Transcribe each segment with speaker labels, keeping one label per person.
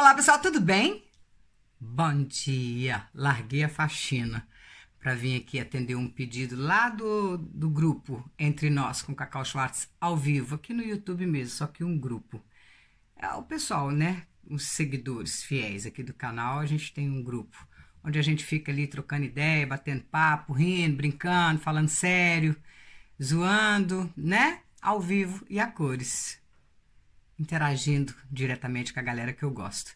Speaker 1: Olá pessoal, tudo bem? Bom dia! Larguei a faxina para vir aqui atender um pedido lá do, do grupo Entre Nós com Cacau Schwartz ao vivo, aqui no YouTube mesmo, só que um grupo. É o pessoal, né? Os seguidores fiéis aqui do canal, a gente tem um grupo onde a gente fica ali trocando ideia, batendo papo, rindo, brincando, falando sério, zoando, né? Ao vivo e a cores interagindo diretamente com a galera que eu gosto.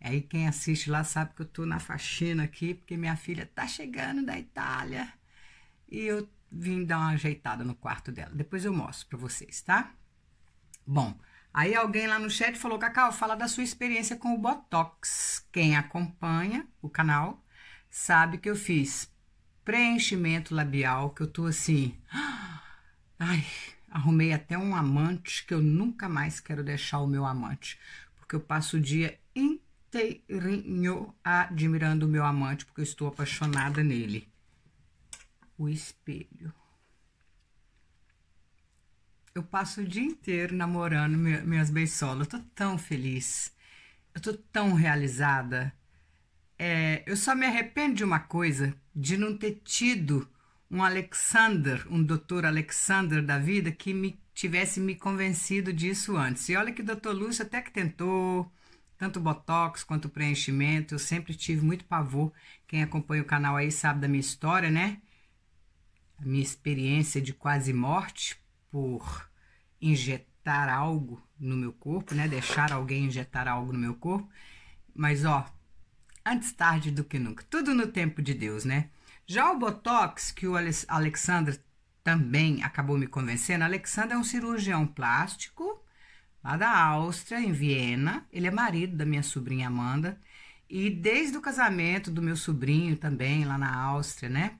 Speaker 1: Aí quem assiste lá sabe que eu tô na faxina aqui, porque minha filha tá chegando da Itália e eu vim dar uma ajeitada no quarto dela. Depois eu mostro para vocês, tá? Bom, aí alguém lá no chat falou: Cacau, fala da sua experiência com o Botox. Quem acompanha o canal sabe que eu fiz preenchimento labial, que eu tô assim. Ai, Arrumei até um amante que eu nunca mais quero deixar o meu amante, porque eu passo o dia inteirinho admirando o meu amante, porque eu estou apaixonada nele. O espelho. Eu passo o dia inteiro namorando minhas beisolas. Eu tô tão feliz. Eu tô tão realizada. É, eu só me arrependo de uma coisa, de não ter tido um Alexander, um doutor Alexander da vida que me tivesse me convencido disso antes. E olha que o doutor Lúcio até que tentou, tanto botox quanto preenchimento, eu sempre tive muito pavor. Quem acompanha o canal aí sabe da minha história, né? A minha experiência de quase morte por injetar algo no meu corpo, né? Deixar alguém injetar algo no meu corpo. Mas ó, antes tarde do que nunca. Tudo no tempo de Deus, né? Já o Botox, que o Alexandre também acabou me convencendo, Alexandre é um cirurgião plástico lá da Áustria, em Viena. Ele é marido da minha sobrinha Amanda. E desde o casamento do meu sobrinho também, lá na Áustria, né?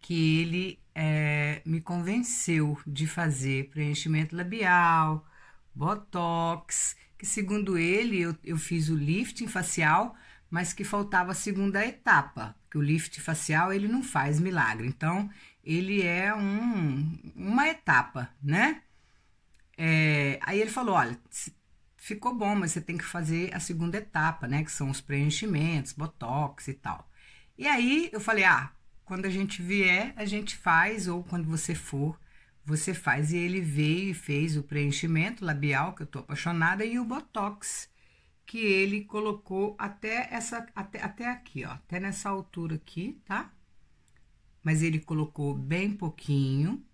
Speaker 1: Que ele é, me convenceu de fazer preenchimento labial, botox, que segundo ele eu, eu fiz o lifting facial mas que faltava a segunda etapa, que o lift facial ele não faz milagre. Então, ele é um, uma etapa, né? É, aí ele falou, olha, ficou bom, mas você tem que fazer a segunda etapa, né? Que são os preenchimentos, botox e tal. E aí eu falei, ah, quando a gente vier, a gente faz, ou quando você for, você faz. E ele veio e fez o preenchimento labial, que eu tô apaixonada, e o botox que ele colocou até essa até, até aqui, ó, até nessa altura aqui, tá? Mas ele colocou bem pouquinho,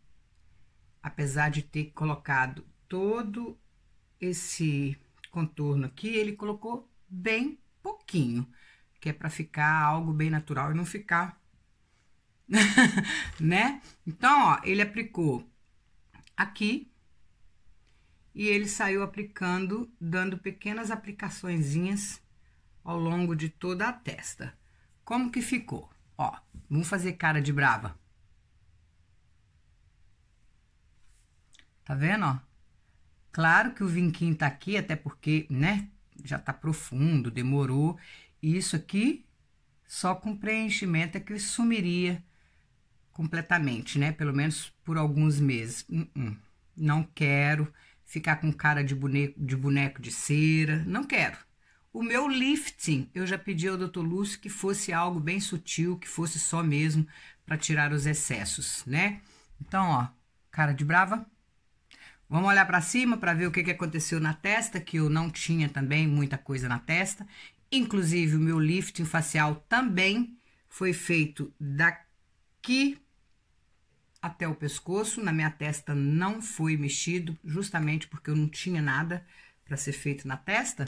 Speaker 1: apesar de ter colocado todo esse contorno aqui, ele colocou bem pouquinho, que é para ficar algo bem natural e não ficar, né? Então, ó, ele aplicou aqui, e ele saiu aplicando, dando pequenas aplicaçõezinhas ao longo de toda a testa. Como que ficou? Ó, vamos fazer cara de brava. Tá vendo, ó? Claro que o vinquinho tá aqui, até porque, né, já tá profundo, demorou. E isso aqui, só com preenchimento é que sumiria completamente, né? Pelo menos por alguns meses. Uh -uh. Não quero ficar com cara de boneco, de boneco de cera, não quero. O meu lifting, eu já pedi ao Dr. Lúcio que fosse algo bem sutil, que fosse só mesmo para tirar os excessos, né? Então, ó, cara de brava. Vamos olhar para cima para ver o que, que aconteceu na testa, que eu não tinha também muita coisa na testa. Inclusive, o meu lifting facial também foi feito daqui até o pescoço, na minha testa não foi mexido, justamente porque eu não tinha nada para ser feito na testa.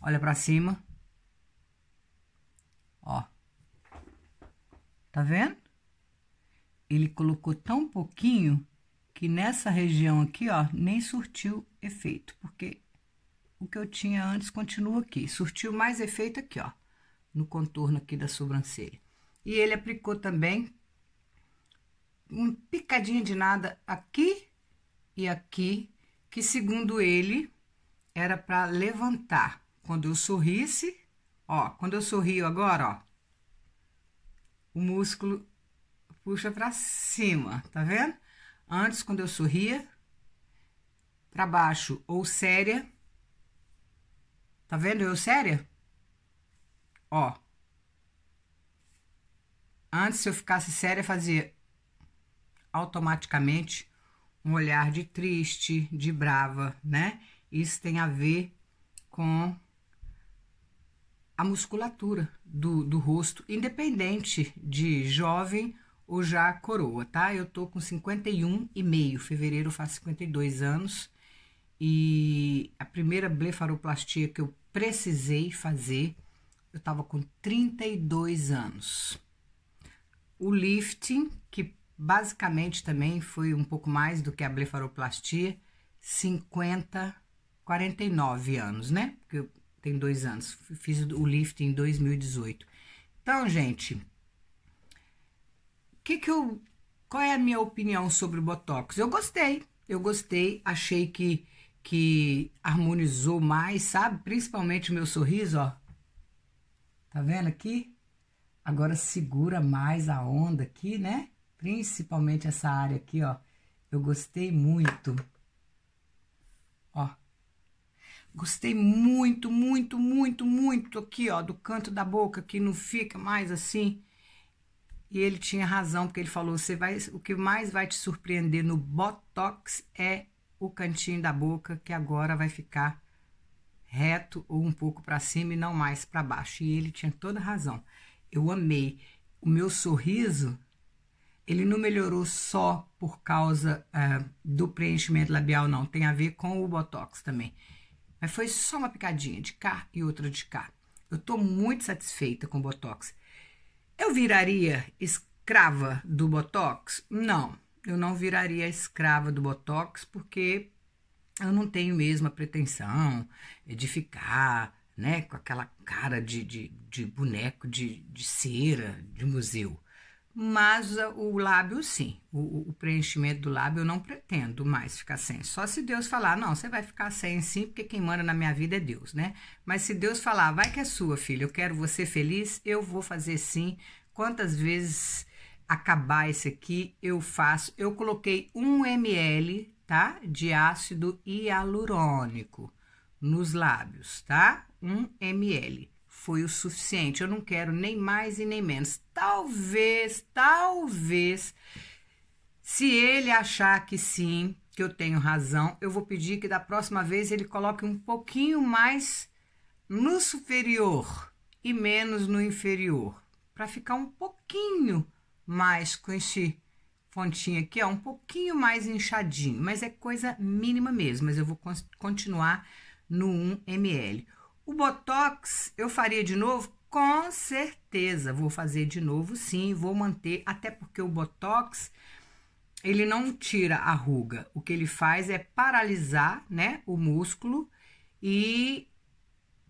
Speaker 1: Olha para cima. Ó. Tá vendo? Ele colocou tão pouquinho que nessa região aqui, ó, nem surtiu efeito, porque o que eu tinha antes continua aqui. Surtiu mais efeito aqui, ó, no contorno aqui da sobrancelha. E ele aplicou também um picadinho de nada aqui e aqui, que segundo ele era para levantar. Quando eu sorrisse, ó, quando eu sorrio agora, ó, o músculo puxa para cima, tá vendo? Antes, quando eu sorria, para baixo ou séria. Tá vendo eu séria? Ó. Antes, se eu ficasse séria, fazia automaticamente um olhar de triste, de brava, né? Isso tem a ver com a musculatura do, do rosto, independente de jovem ou já coroa, tá? Eu tô com 51 e meio, fevereiro faz 52 anos e a primeira blefaroplastia que eu precisei fazer, eu tava com 32 anos. O lifting, que Basicamente também foi um pouco mais do que a blefaroplastia, 50, 49 anos, né? Porque eu tenho dois anos, fiz o lift em 2018. Então, gente, que que eu, qual é a minha opinião sobre o Botox? Eu gostei, eu gostei, achei que, que harmonizou mais, sabe? Principalmente o meu sorriso, ó. Tá vendo aqui? Agora segura mais a onda aqui, né? Principalmente essa área aqui, ó. Eu gostei muito. Ó. Gostei muito, muito, muito, muito aqui, ó, do canto da boca, que não fica mais assim. E ele tinha razão, porque ele falou: você vai, o que mais vai te surpreender no Botox é o cantinho da boca, que agora vai ficar reto ou um pouco para cima e não mais para baixo. E ele tinha toda razão. Eu amei. O meu sorriso ele não melhorou só por causa uh, do preenchimento labial, não. Tem a ver com o Botox também. Mas foi só uma picadinha de cá e outra de cá. Eu tô muito satisfeita com o Botox. Eu viraria escrava do Botox? Não, eu não viraria escrava do Botox porque eu não tenho mesmo a pretensão de ficar né, com aquela cara de, de, de boneco de, de cera de museu mas ah, o lábio sim, o, o, preenchimento do lábio eu não pretendo mais ficar sem. Só se Deus falar, não, você vai ficar sem sim, porque quem manda na minha vida é Deus, né? Mas se Deus falar, vai que é sua, filha, eu quero você feliz, eu vou fazer sim. Quantas vezes acabar esse aqui, eu faço. Eu coloquei 1 ml, tá? De ácido hialurônico nos lábios, tá? 1 ml foi o suficiente. Eu não quero nem mais e nem menos. Talvez, talvez, se ele achar que sim, que eu tenho razão, eu vou pedir que da próxima vez ele coloque um pouquinho mais no superior e menos no inferior, para ficar um pouquinho mais com esse fontinho aqui, ó, um pouquinho mais inchadinho, mas é coisa mínima mesmo, mas eu vou continuar no 1 ml. O Botox eu faria de novo? Com certeza, vou fazer de novo sim, vou manter, até porque o Botox ele não tira a ruga, o que ele faz é paralisar né, o músculo e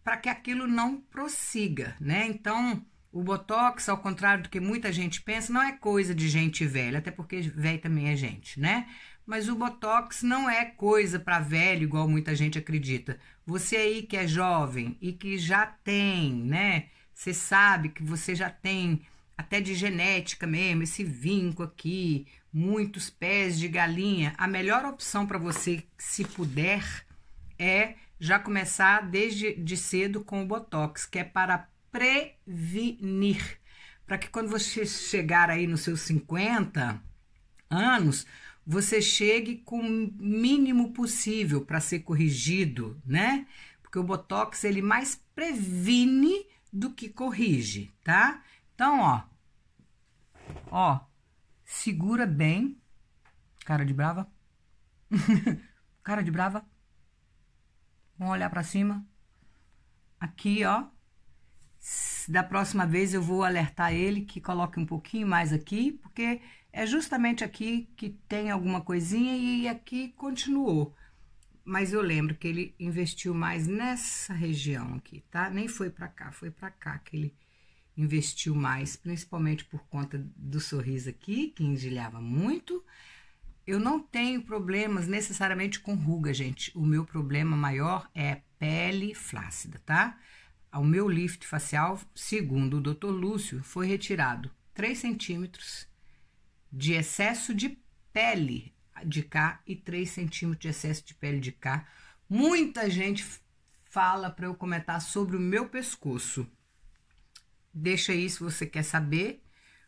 Speaker 1: para que aquilo não prossiga, né? Então, o botox, ao contrário do que muita gente pensa, não é coisa de gente velha, até porque velho também é gente, né? Mas o botox não é coisa para velho, igual muita gente acredita. Você aí que é jovem e que já tem, né? Você sabe que você já tem até de genética mesmo, esse vinco aqui, muitos pés de galinha. A melhor opção para você, se puder, é já começar desde de cedo com o botox, que é para prevenir, para que quando você chegar aí nos seus 50 anos, você chegue com o mínimo possível para ser corrigido, né? Porque o botox ele mais previne do que corrige, tá? Então, ó. Ó, segura bem. Cara de brava. Cara de brava. Vamos olhar para cima. Aqui, ó. Da próxima vez eu vou alertar ele que coloque um pouquinho mais aqui, porque é justamente aqui que tem alguma coisinha e aqui continuou. Mas eu lembro que ele investiu mais nessa região aqui, tá? Nem foi para cá, foi para cá que ele investiu mais, principalmente por conta do sorriso aqui, que engelhava muito. Eu não tenho problemas necessariamente com ruga, gente. O meu problema maior é pele flácida, tá? O meu lift facial, segundo o Dr. Lúcio, foi retirado 3 centímetros de excesso de pele de cá e 3 centímetros de excesso de pele de cá. Muita gente fala para eu comentar sobre o meu pescoço. Deixa aí se você quer saber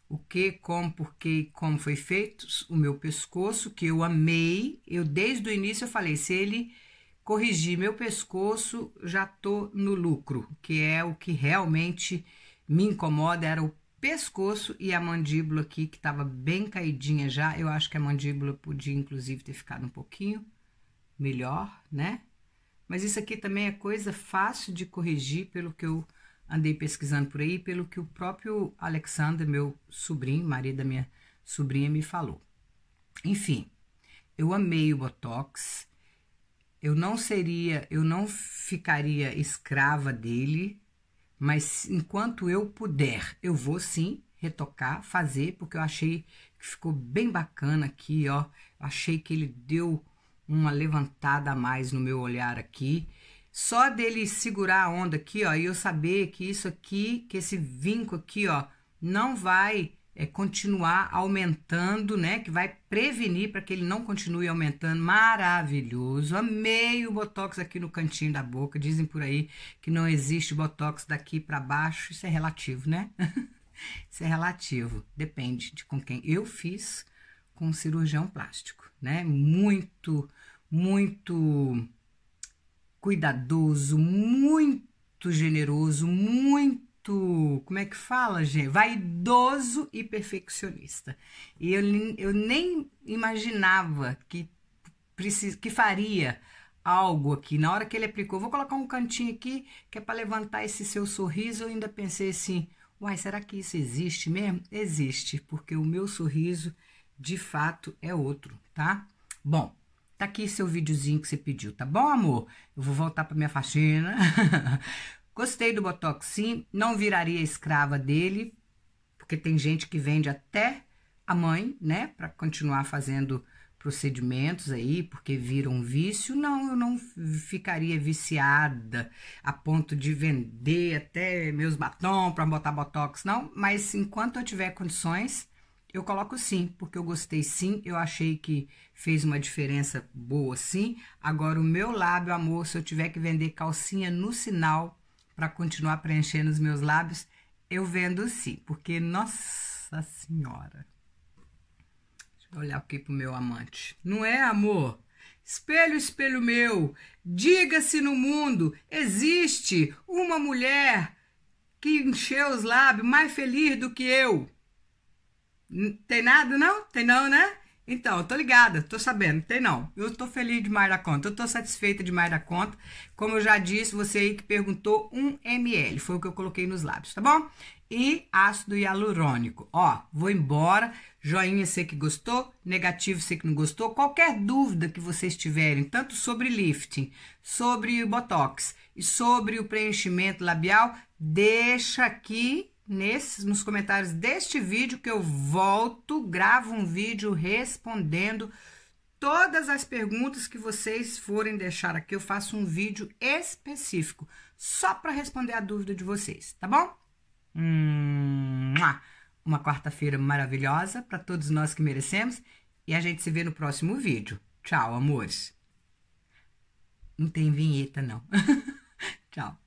Speaker 1: o que, como, porque como foi feito o meu pescoço, que eu amei. Eu desde o início eu falei, se ele corrigir meu pescoço, já tô no lucro, que é o que realmente me incomoda, era o pescoço e a mandíbula aqui, que estava bem caidinha já. Eu acho que a mandíbula podia, inclusive, ter ficado um pouquinho melhor, né? Mas isso aqui também é coisa fácil de corrigir, pelo que eu andei pesquisando por aí, pelo que o próprio Alexander, meu sobrinho, marido da minha sobrinha, me falou. Enfim, eu amei o Botox. Eu não seria, eu não ficaria escrava dele, mas enquanto eu puder, eu vou sim retocar, fazer, porque eu achei que ficou bem bacana aqui, ó. Achei que ele deu uma levantada a mais no meu olhar aqui. Só dele segurar a onda aqui, ó, e eu saber que isso aqui, que esse vinco aqui, ó, não vai é, continuar aumentando, né? Que vai prevenir para que ele não continue aumentando. Maravilhoso. Amei o botox aqui no cantinho da boca. Dizem por aí que não existe botox daqui para baixo. Isso é relativo, né? Isso é relativo. Depende de com quem. Eu fiz com cirurgião plástico, né? Muito, muito cuidadoso, muito generoso, muito muito, como é que fala, gente? Vaidoso e perfeccionista. E eu, eu nem imaginava que, precis, que faria algo aqui. Na hora que ele aplicou, vou colocar um cantinho aqui que é para levantar esse seu sorriso. Eu ainda pensei assim: uai, será que isso existe mesmo? Existe, porque o meu sorriso de fato é outro, tá? Bom, tá aqui seu videozinho que você pediu, tá bom, amor? Eu vou voltar para minha faxina. Gostei do Botox sim, não viraria escrava dele, porque tem gente que vende até a mãe, né, para continuar fazendo procedimentos aí, porque vira um vício. Não, eu não ficaria viciada a ponto de vender até meus batons para botar botox, não, mas enquanto eu tiver condições, eu coloco sim, porque eu gostei sim, eu achei que fez uma diferença boa sim. Agora, o meu lábio, amor, se eu tiver que vender calcinha no sinal, para continuar preenchendo os meus lábios, eu vendo sim, porque nossa senhora. Deixa eu olhar aqui pro meu amante. Não é, amor? Espelho, espelho meu, diga-se no mundo, existe uma mulher que encheu os lábios mais feliz do que eu. Tem nada, não? Tem não, né? Então, eu tô ligada, tô sabendo, tem não. Eu tô feliz demais da conta, eu tô satisfeita demais da conta. Como eu já disse, você aí que perguntou, 1 ml, foi o que eu coloquei nos lábios, tá bom? E ácido hialurônico. Ó, vou embora, joinha você que gostou, negativo você que não gostou. Qualquer dúvida que vocês tiverem, tanto sobre lifting, sobre o botox e sobre o preenchimento labial, deixa aqui nesses, nos comentários deste vídeo que eu volto, gravo um vídeo respondendo todas as perguntas que vocês forem deixar aqui. Eu faço um vídeo específico só para responder a dúvida de vocês, tá bom? Uma quarta-feira maravilhosa para todos nós que merecemos e a gente se vê no próximo vídeo. Tchau, amores. Não tem vinheta, não. Tchau.